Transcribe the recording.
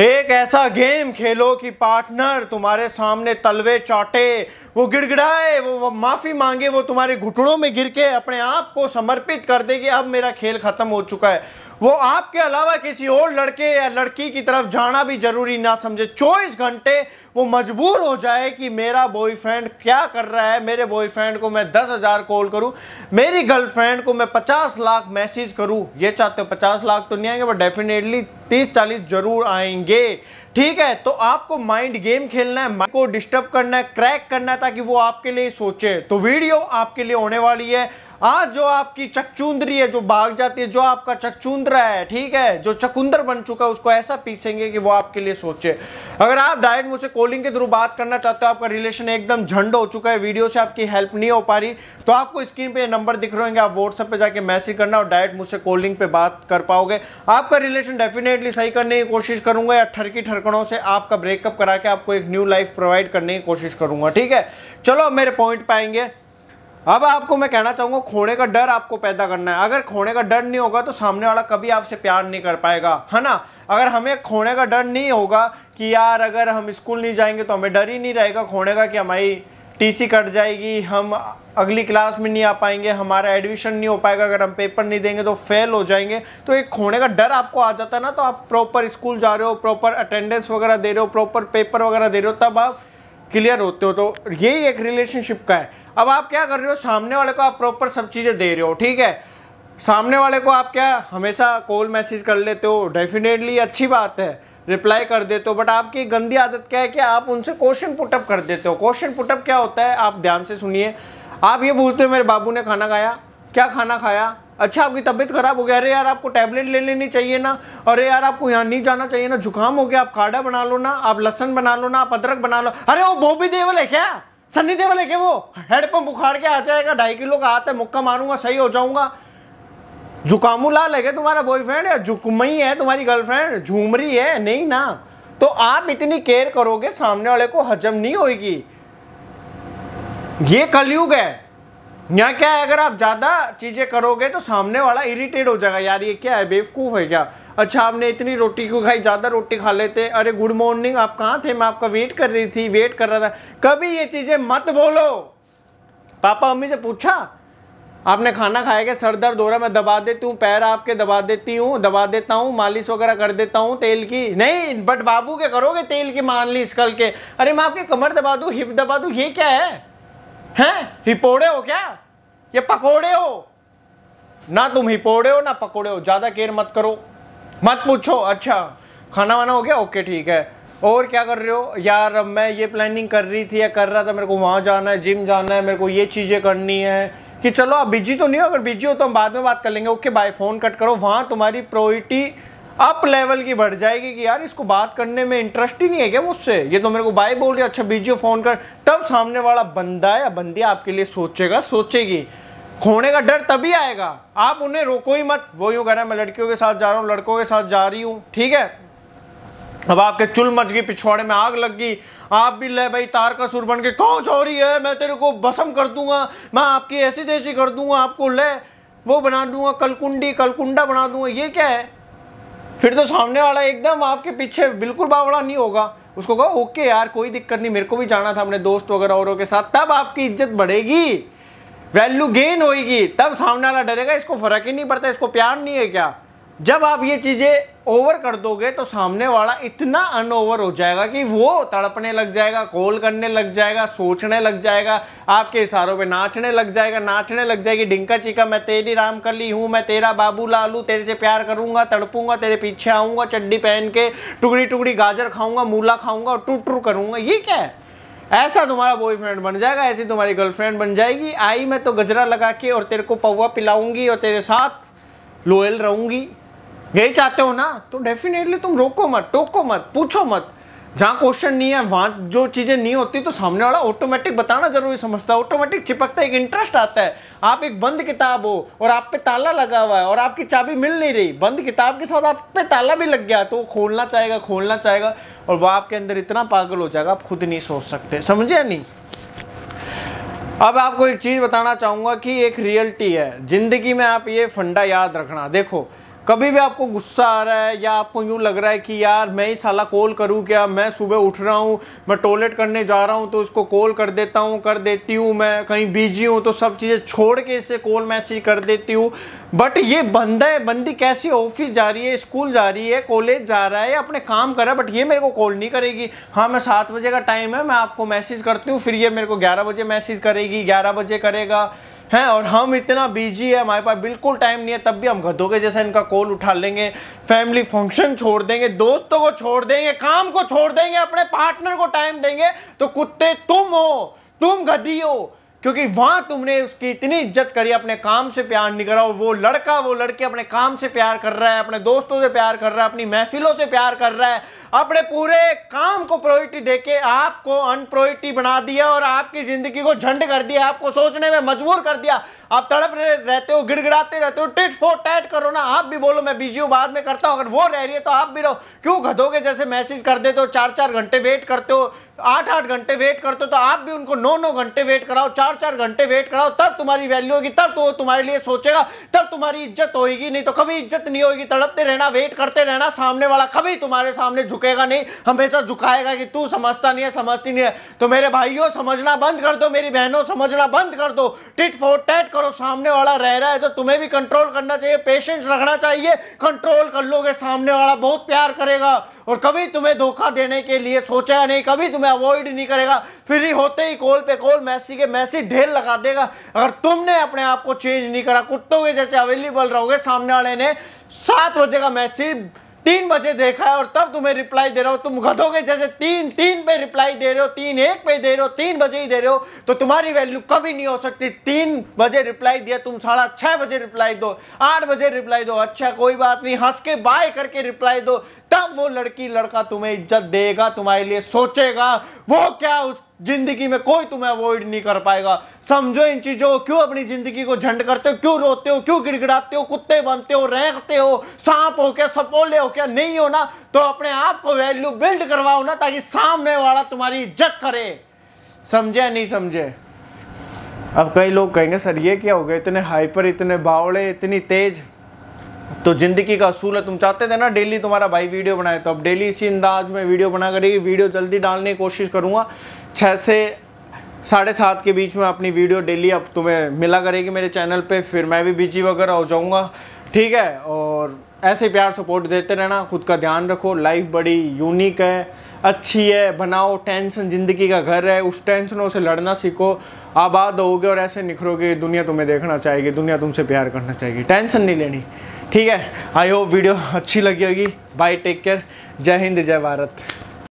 एक ऐसा गेम खेलो कि पार्टनर तुम्हारे सामने तलवे चाटे वो गिड़गिड़ाए वो, वो माफ़ी मांगे वो तुम्हारे घुटनों में गिर के अपने आप को समर्पित कर दे कि अब मेरा खेल ख़त्म हो चुका है वो आपके अलावा किसी और लड़के या लड़की की तरफ जाना भी जरूरी ना समझे चौबीस घंटे वो मजबूर हो जाए कि मेरा बॉयफ्रेंड क्या कर रहा है मेरे बॉयफ्रेंड को मैं दस हज़ार कॉल करूँ मेरी गर्लफ्रेंड को मैं पचास लाख मैसेज करूँ ये चाहते हो पचास लाख तो नहीं आएंगे बट डेफिनेटली तीस चालीस जरूर आएंगे ठीक है तो आपको माइंड गेम खेलना है माइंड को डिस्टर्ब करना है क्रैक करना है ताकि वो आपके लिए सोचे तो वीडियो आपके लिए होने वाली है आज जो आपकी चकचूंदरी है जो भाग जाती है जो आपका चकचुंदरा है ठीक है जो चकुंदर बन चुका है उसको ऐसा पीसेंगे कि वो आपके लिए सोचे अगर आप डायरेक्ट मुझसे कॉलिंग के थ्रू बात करना चाहते हो आपका रिलेशन एकदम झंड हो चुका है वीडियो से आपकी हेल्प नहीं हो पा रही तो आपको स्क्रीन पर नंबर दिख रहे होंगे आप व्हाट्सएप पर जाके मैसेज करना और डायरेक्ट मुझसे कॉलिंग पर बात कर पाओगे आपका रिलेशन डेफिनेटली सही करने की कोशिश करूंगा या ठरकी ठरकड़ों से आपका ब्रेकअप करा के आपको एक न्यू लाइफ प्रोवाइड करने की कोशिश करूंगा ठीक है चलो मेरे पॉइंट पाएंगे अब आपको मैं कहना चाहूँगा खोने का डर आपको पैदा करना है अगर खोने का डर नहीं होगा तो सामने वाला कभी आपसे प्यार नहीं कर पाएगा है ना अगर हमें खोने का डर नहीं होगा कि यार अगर हम स्कूल नहीं जाएंगे तो हमें डर ही नहीं रहेगा खोने का कि हमारी टीसी कट जाएगी हम अगली क्लास में नहीं आ पाएंगे हमारा एडमिशन नहीं हो पाएगा अगर हम पेपर नहीं देंगे तो फेल हो जाएंगे तो एक खोने का डर आपको आ जाता है ना तो आप प्रॉपर स्कूल जा रहे हो प्रॉपर अटेंडेंस वगैरह दे रहे हो प्रॉपर पेपर वगैरह दे रहे हो तब आप क्लियर होते हो तो यही एक रिलेशनशिप का है अब आप क्या कर रहे हो सामने वाले को आप प्रॉपर सब चीज़ें दे रहे हो ठीक है सामने वाले को आप क्या हमेशा कॉल मैसेज कर लेते हो डेफिनेटली अच्छी बात है रिप्लाई कर देते हो बट आपकी गंदी आदत क्या है कि आप उनसे क्वेश्चन पुटअप कर देते हो क्वेश्चन पुटअप क्या होता है आप ध्यान से सुनिए आप ये पूछते हो मेरे बाबू ने खाना खाया क्या खाना खाया अच्छा आपकी तबीयत खराब हो गया अरे यार आपको टैबलेट ले लेनी चाहिए ना अरे यार आपको यहाँ नहीं जाना चाहिए ना जुकाम हो गया आप काढ़ा बना लो ना आप लहसन बना लो ना आप अदरक बना लो अरे वो बोबी देवल है क्या सन्नी देवल है क्या वो हेडपम्प उखाड़ के आ जाएगा ढाई किलो का हाथ है मुक्का मारूंगा सही हो जाऊंगा जुकामू लाल है क्या तुम्हारा बॉयफ्रेंड या जुकमई है तुम्हारी गर्लफ्रेंड झूमरी है नहीं ना तो आप इतनी केयर करोगे सामने वाले को हजम नहीं होगी ये कलयुग है यहाँ क्या है अगर आप ज़्यादा चीज़ें करोगे तो सामने वाला इरिटेट हो जाएगा यार ये क्या है बेवकूफ़ है क्या अच्छा आपने इतनी रोटी क्यों खाई ज़्यादा रोटी खा लेते अरे गुड मॉर्निंग आप कहाँ थे मैं आपका वेट कर रही थी वेट कर रहा था कभी ये चीज़ें मत बोलो पापा मम्मी से पूछा आपने खाना खाया क्या सर दर्द हो रहा मैं दबा देती हूँ पैर आपके दबा देती हूँ दबा देता हूँ मालिश वगैरह कर देता हूँ तेल की नहीं बट बाबू के करोगे तेल की मालिश कल के अरे मैं आपकी कमर दबा दूँ हिप दबा दूँ ये क्या है हैं हिपोड़े हो क्या ये पकोड़े हो ना तुम हिपोड़े हो ना पकोड़े हो ज़्यादा केयर मत करो मत पूछो अच्छा खाना वाना हो गया ओके ठीक है और क्या कर रहे हो यार मैं ये प्लानिंग कर रही थी या कर रहा था मेरे को वहाँ जाना है जिम जाना है मेरे को ये चीज़ें करनी है कि चलो आप बिजी तो नहीं हो अगर बिजी हो तो हम बाद में बात कर लेंगे ओके बाय फ़ोन कट करो वहाँ तुम्हारी प्रोरिटी अप लेवल की बढ़ जाएगी कि यार इसको बात करने में इंटरेस्ट ही नहीं है क्या मुझसे ये तो मेरे को बाई बोल रही अच्छा बीजियो फ़ोन कर तब सामने वाला बंदा या बंदी आपके लिए सोचेगा सोचेगी खोने का डर तभी आएगा आप उन्हें रोको ही मत वो यूँ कह रहे हैं मैं लड़कियों के साथ जा रहा हूँ लड़कों के साथ जा रही हूँ ठीक है अब आपके चुल मच गई पिछवाड़े में आग लग गई आप भी ले भाई तार का सुर बन के कौन चोरी है मैं तेरे को भसम कर दूंगा मैं आपकी ऐसी तैसी कर दूंगा आपको ले वो बना दूंगा कलकुंडी कलकुंडा बना दूंगा ये क्या है फिर तो सामने वाला एकदम आपके पीछे बिल्कुल बावड़ा नहीं होगा उसको कहो ओके यार कोई दिक्कत नहीं मेरे को भी जाना था अपने दोस्त वगैरह औरों के साथ तब आपकी इज्जत बढ़ेगी वैल्यू गेन होगी तब सामने वाला डरेगा इसको फर्क ही नहीं पड़ता इसको प्यार नहीं है क्या जब आप ये चीज़ें ओवर कर दोगे तो सामने वाला इतना अनओवर हो जाएगा कि वो तड़पने लग जाएगा कॉल करने लग जाएगा सोचने लग जाएगा आपके इशारों पे नाचने लग जाएगा नाचने लग जाएगी डिंका चिका मैं तेरी राम कली हूँ मैं तेरा बाबू लालू तेरे से प्यार करूँगा तड़पूंगा तेरे पीछे आऊँगा चड्डी पहन के टुकड़ी टुकड़ी गाजर खाऊँगा मूला खाऊँगा और टू टूट करूँगा ये क्या है ऐसा तुम्हारा बॉयफ्रेंड बन जाएगा ऐसी तुम्हारी गर्लफ्रेंड बन जाएगी आई मैं तो गजरा लगा के और तेरे को पौवा पिलाऊंगी और तेरे साथ लोयल रहूंगी यही चाहते हो ना तो डेफिनेटली तुम रोको मत टोको मत पूछो मत जहाँ क्वेश्चन नहीं है वहाँ जो चीज़ें नहीं होती तो सामने वाला ऑटोमेटिक बताना जरूरी समझता है ऑटोमेटिक चिपकता एक इंटरेस्ट आता है आप एक बंद किताब हो और आप पे ताला लगा हुआ है और आपकी चाबी मिल नहीं रही बंद किताब के साथ आप पे ताला भी लग गया तो वो खोलना चाहेगा खोलना चाहेगा और वह आपके अंदर इतना पागल हो जाएगा आप खुद नहीं सोच सकते समझे नहीं अब आपको एक चीज़ बताना चाहूँगा कि एक रियलिटी है ज़िंदगी में आप ये फंडा याद रखना देखो कभी भी आपको गुस्सा आ रहा है या आपको यूँ लग रहा है कि यार मैं ही साला कॉल करूँ क्या मैं सुबह उठ रहा हूँ मैं टॉयलेट करने जा रहा हूँ तो उसको कॉल कर देता हूँ कर देती हूँ मैं कहीं बिजी हूँ तो सब चीज़ें छोड़ के इसे कॉल मैसेज कर देती हूँ बट ये बंदा है बंदी कैसी ऑफिस जा रही है स्कूल जा रही है कॉलेज जा रहा है अपने काम कर रहा है बट ये मेरे को कॉल नहीं करेगी हाँ मैं सात बजे का टाइम है मैं आपको मैसेज करती हूँ फिर ये मेरे को ग्यारह बजे मैसेज करेगी ग्यारह बजे करेगा हैं और हम इतना बिजी है हमारे पास बिल्कुल टाइम नहीं है तब भी हम गधों के जैसे इनका कॉल उठा लेंगे फैमिली फंक्शन छोड़ देंगे दोस्तों को छोड़ देंगे काम को छोड़ देंगे अपने पार्टनर को टाइम देंगे तो कुत्ते तुम हो तुम गधी हो क्योंकि वहां तुमने उसकी इतनी इज्जत करी अपने काम से प्यार नहीं करा और वो लड़का वो लड़की अपने काम से प्यार कर रहा है अपने दोस्तों से प्यार कर रहा है अपनी महफिलों से प्यार कर रहा है अपने पूरे काम को दे देके आपको अनप्रोरिटी बना दिया और आपकी जिंदगी को झंड कर दिया आपको सोचने में मजबूर कर दिया आप तड़प रहते हो गिड़गिड़ाते रहते हो टिट फो टैट करो ना आप भी बोलो मैं बिजी हूँ बाद में करता हूँ अगर वो रह रही है तो आप भी रहो क्यों घदोगे जैसे मैसेज कर देते हो चार चार घंटे वेट करते हो आठ आठ घंटे वेट करते हो तो आप भी उनको नौ नौ घंटे वेट कराओ चार चार घंटे वेट कराओ तब तुम्हारी वैल्यू होगी तब तो वो तुम्हारे लिए सोचेगा तब तुम्हारी इज्जत होगी नहीं तो कभी इज्जत नहीं होगी तड़पते रहना वेट करते रहना सामने वाला कभी तुम्हारे सामने झुकेगा नहीं हमेशा झुकाएगा कि तू समझता नहीं है समझती नहीं है तो मेरे भाइयों समझना बंद कर दो मेरी बहनों समझना बंद कर दो टिट फोर टैट करो सामने वाला रह रहा है तो तुम्हें भी कंट्रोल करना चाहिए पेशेंस रखना चाहिए कंट्रोल कर लोगे सामने वाला बहुत प्यार करेगा और कभी तुम्हें धोखा देने के लिए सोचा नहीं कभी तुम्हें अवॉइड नहीं करेगा फिर ही होते ही कॉल पे कॉल मैसी के मैसी ढेर लगा देगा अगर तुमने अपने आप को चेंज नहीं करा कुत्तों के जैसे अवेलेबल रहोगे सामने वाले ने सात बजे का मैसेज तीन बजे देखा है और तब तुम्हें रिप्लाई दे रहा हो तुम गधोगे जैसे तीन तीन पे रिप्लाई दे रहे हो तीन एक पे दे रहे हो तीन बजे ही दे रहे हो तो तुम्हारी वैल्यू कभी नहीं हो सकती तीन बजे रिप्लाई दिया तुम साढ़ा छह बजे रिप्लाई दो आठ बजे रिप्लाई दो अच्छा कोई बात नहीं हंस के बाय करके रिप्लाई दो तब वो लड़की लड़का तुम्हें इज्जत देगा तुम्हारे लिए सोचेगा वो क्या उस जिंदगी में कोई तुम्हें अवॉइड नहीं कर पाएगा समझो इन चीजों को क्यों अपनी जिंदगी को झंड करते हो क्यों रोते हो क्यों गिड़गिड़ाते हो कुत्ते बनते हो रेंगते हो सांप हो क्या सपोले हो क्या नहीं हो ना तो अपने आप को वैल्यू बिल्ड करवाओ ना ताकि सामने वाला तुम्हारी इज्जत करे समझे नहीं समझे अब कई लोग कहेंगे सर ये क्या हो गया इतने हाइपर इतने बावड़े इतनी तेज तो ज़िंदगी का असूल है तुम चाहते थे ना डेली तुम्हारा भाई वीडियो बनाए तो अब डेली इसी अंदाज में वीडियो बना करेगी वीडियो जल्दी डालने की कोशिश करूँगा छः से साढ़े सात के बीच में अपनी वीडियो डेली अब तुम्हें मिला करेगी मेरे चैनल पे फिर मैं भी बिजी वगैरह हो जाऊँगा ठीक है और ऐसे प्यार सपोर्ट देते रहना खुद का ध्यान रखो लाइफ बड़ी यूनिक है अच्छी है बनाओ टेंशन ज़िंदगी का घर है उस टेंशनों से लड़ना सीखो आबाद होगे और ऐसे निखरोगे दुनिया तुम्हें देखना चाहेगी दुनिया तुमसे प्यार करना चाहेगी टेंशन नहीं लेनी ठीक है आई होप वीडियो अच्छी लगी होगी बाय टेक केयर जय हिंद जय भारत